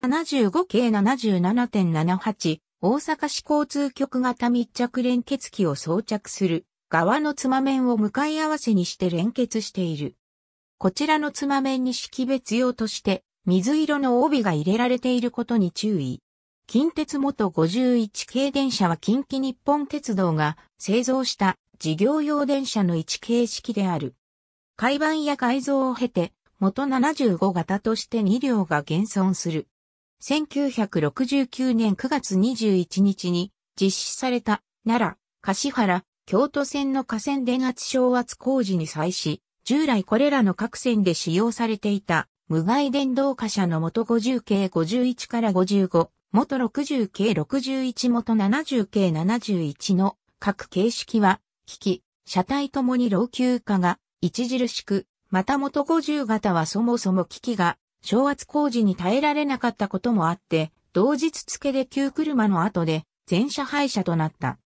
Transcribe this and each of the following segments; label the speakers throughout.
Speaker 1: 75系77.78、大阪市交通局型密着連結機を装着する側のつま面を向かい合わせにして連結している。こちらのつま面に識別用として水色の帯が入れられていることに注意。近鉄元51系電車は近畿日本鉄道が製造した事業用電車の1形式である。改版や改造を経て元75型として2両が現存する。1969年9月21日に実施された奈良、柏原、京都線の河川電圧昇圧工事に際し、従来これらの各線で使用されていた無害電動貨車の元50系51から55、元60系61元70系71の各形式は、機器、車体ともに老朽化が著しく、また元50型はそもそも機器が昇圧工事に耐えられなかったこともあって、同日付で旧車の後で全車廃車となった。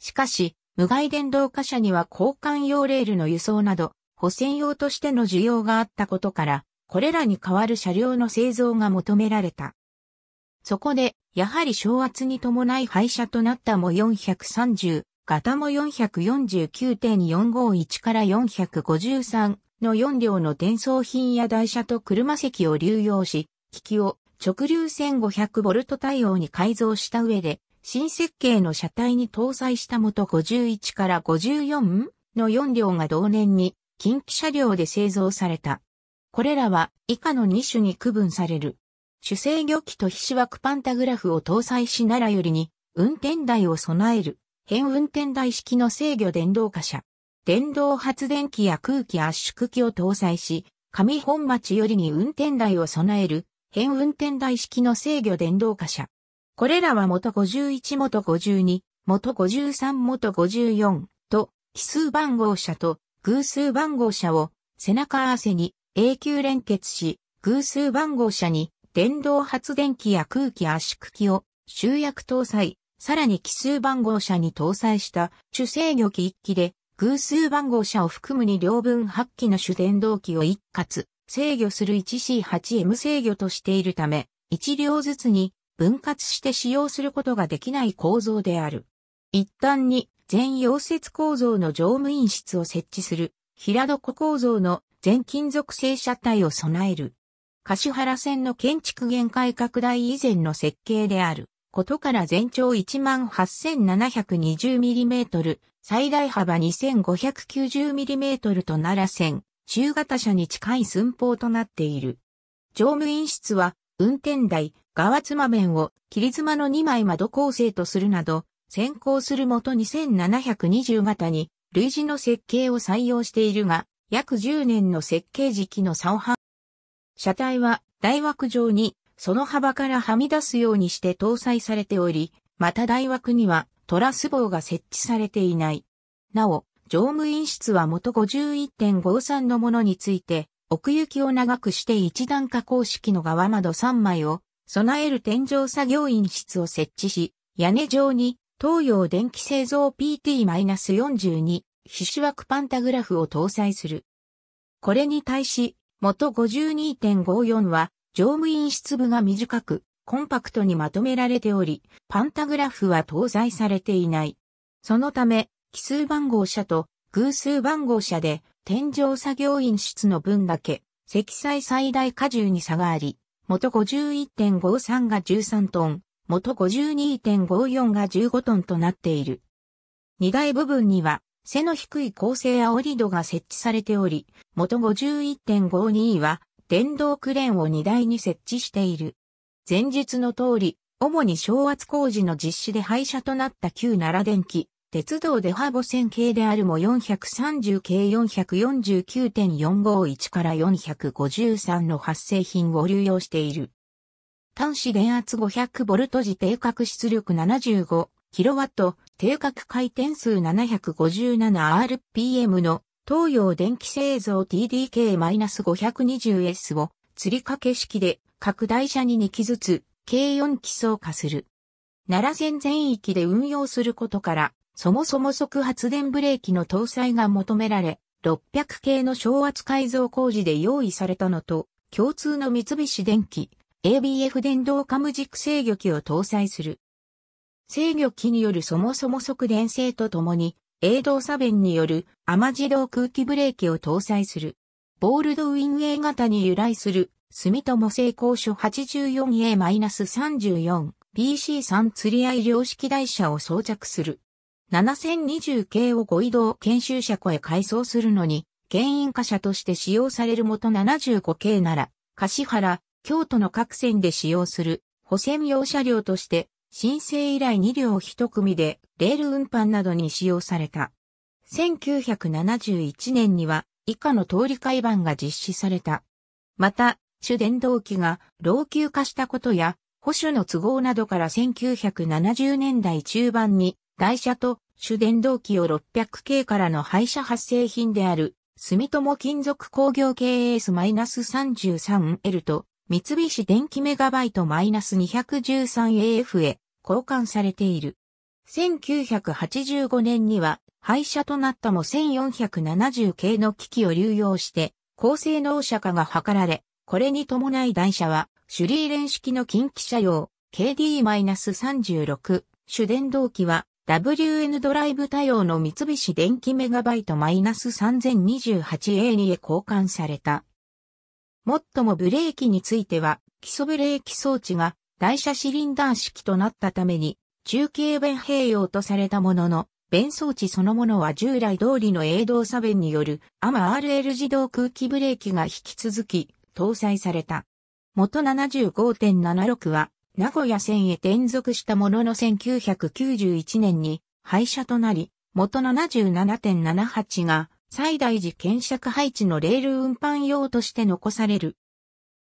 Speaker 1: しかし、無害電動貨車には交換用レールの輸送など、補線用としての需要があったことから、これらに代わる車両の製造が求められた。そこで、やはり昇圧に伴い廃車となったも430、型も449.451から453、の4両の転送品や台車と車席を流用し、機器を直流 1500V 対応に改造した上で、新設計の車体に搭載した元51から54の4両が同年に近畿車両で製造された。これらは以下の2種に区分される。主制御機と皮脂枠パンタグラフを搭載しならよりに運転台を備える変運転台式の制御電動化車。電動発電機や空気圧縮機を搭載し、上本町よりに運転台を備える、変運転台式の制御電動化車。これらは元51元52、元53元54と、奇数番号車と偶数番号車を背中合わせに永久連結し、偶数番号車に電動発電機や空気圧縮機を集約搭載、さらに奇数番号車に搭載した主制御機1機で偶数番号車を含む2両分8機の主電動機を一括制御する 1C8M 制御としているため、1両ずつに分割して使用することができない構造である。一旦に全溶接構造の乗務員室を設置する平床構造の全金属製車体を備える。橿原線の建築限界拡大以前の設計である。ことから全長 18,720mm、最大幅 2,590mm と奈良線、中型車に近い寸法となっている。乗務員室は、運転台、側妻面を切妻の2枚窓構成とするなど、先行するもと2720型に類似の設計を採用しているが、約10年の設計時期の差を半。車体は大枠上にその幅からはみ出すようにして搭載されており、また大枠にはトラス棒が設置されていない。なお、乗務員室は元51.53のものについて、奥行きを長くして一段加工式の側窓3枚を備える天井作業員室を設置し、屋根上に東洋電気製造 PT-42 皮脂枠パンタグラフを搭載する。これに対し、元52.54は乗務員室部が短く、コンパクトにまとめられており、パンタグラフは搭載されていない。そのため、奇数番号車と偶数番号車で、天井作業員室の分だけ、積載最大荷重に差があり、元51.53が13トン、元52.54が15トンとなっている。荷台部分には、背の低い構成煽り戸が設置されており、元51.52は電動クレーンを荷台に設置している。前述の通り、主に昭圧工事の実施で廃車となった旧奈良電機、鉄道デ・ハボ線系であるも430系449.451から453の発生品を流用している。端子電圧 500V 時定格出力 75kW 定格回転数 757rpm の東洋電気製造 TDK-520S を釣り掛け式で拡大車に2機ずつ計4機走化する。奈良線全域で運用することから、そもそも即発電ブレーキの搭載が求められ、600系の昭圧改造工事で用意されたのと、共通の三菱電機 ABF 電動カム軸制御機を搭載する。制御機によるそもそも即電性とともに、エ動サベンによる甘自動空気ブレーキを搭載する。ボールドウィン A 型に由来する、住友製鋼所 84A-34PC3 釣り合い量式台車を装着する。7020系をご移動研修車庫へ改装するのに、牽引貨車として使用される元75系なら、柏原、京都の各線で使用する、補線用車両として申請以来2両1組でレール運搬などに使用された。1971年には以下の通り改板が実施された。また、主電動機が老朽化したことや、保守の都合などから1970年代中盤に、台車と主電動機を6 0 0系からの廃車発生品である、住友金属工業 KS-33L と三菱電機メガバイト -213AF へ交換されている。1985年には廃車となったも1470系の機器を流用して高性能車化が図られ、これに伴い台車はシュリーレン式の近畿車用 KD-36 主電動機は WN ドライブ対応の三菱電機メガバイト -3028A にへ交換された。もっともブレーキについては、基礎ブレーキ装置が台車シリンダー式となったために、中継弁併用とされたものの、弁装置そのものは従来通りの営動差弁によるアマ r l 自動空気ブレーキが引き続き搭載された。元75.76は名古屋線へ転属したものの1991年に廃車となり、元77.78が最大寺検釈配置のレール運搬用として残される。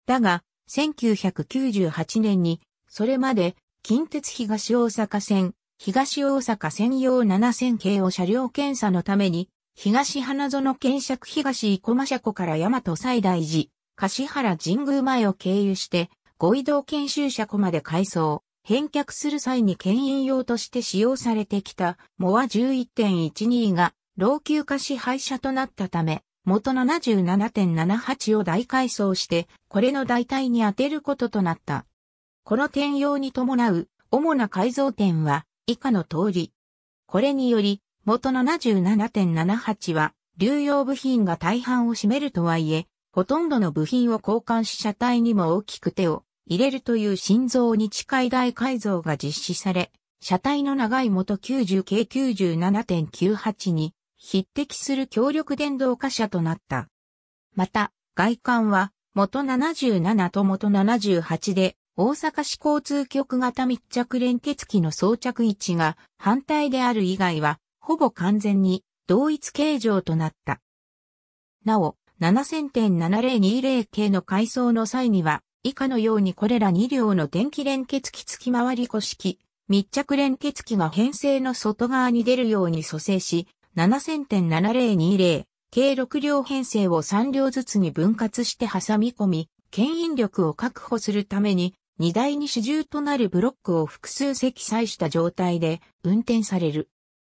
Speaker 1: だが、1998年に、それまで、近鉄東大阪線、東大阪専用7000系を車両検査のために、東花園検釈東生駒車庫から大和西大寺、柏原神宮前を経由して、ご移動研修車庫まで改装、返却する際に牽引用として使用されてきた、モア11.12が、老朽化し廃車となったため、元77.78を大改装して、これの代替に充てることとなった。この転用に伴う主な改造点は以下の通り。これにより、元77.78は流用部品が大半を占めるとはいえ、ほとんどの部品を交換し車体にも大きく手を入れるという心臓に近い大改造が実施され、車体の長い元90系97.98に匹敵する強力電動貨車となった。また、外観は元77と元78で大阪市交通局型密着連結機の装着位置が反対である以外はほぼ完全に同一形状となった。なお、7000.7020系の改装の際には、以下のようにこれら2両の電気連結機付き回り古式、密着連結機が編成の外側に出るように蘇生し、7000.7020、計6両編成を3両ずつに分割して挟み込み、牽引力を確保するために、荷台に主従となるブロックを複数積載した状態で運転される。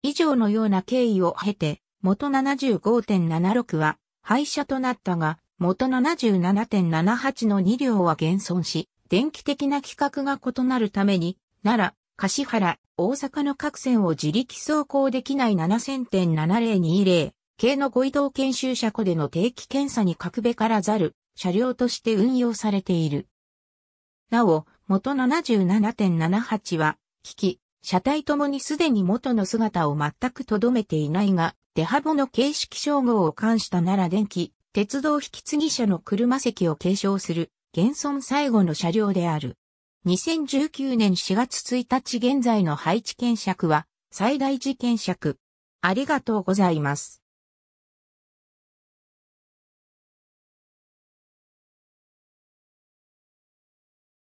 Speaker 1: 以上のような経緯を経て、元75.76は廃車となったが、元77.78の2両は減損し、電気的な規格が異なるために、ら、柏原、大阪の各線を自力走行できない7000.7020系のご移動研修車庫での定期検査に格べからざる車両として運用されている。なお、元77.78は、機器、車体ともにすでに元の姿を全くとどめていないが、デハボの形式称号を冠した奈良電機、鉄道引き継ぎ車の車席を継承する、現存最後の車両である。2019年4月1日現在の配置検釈は最大時検釈。ありがとうございます。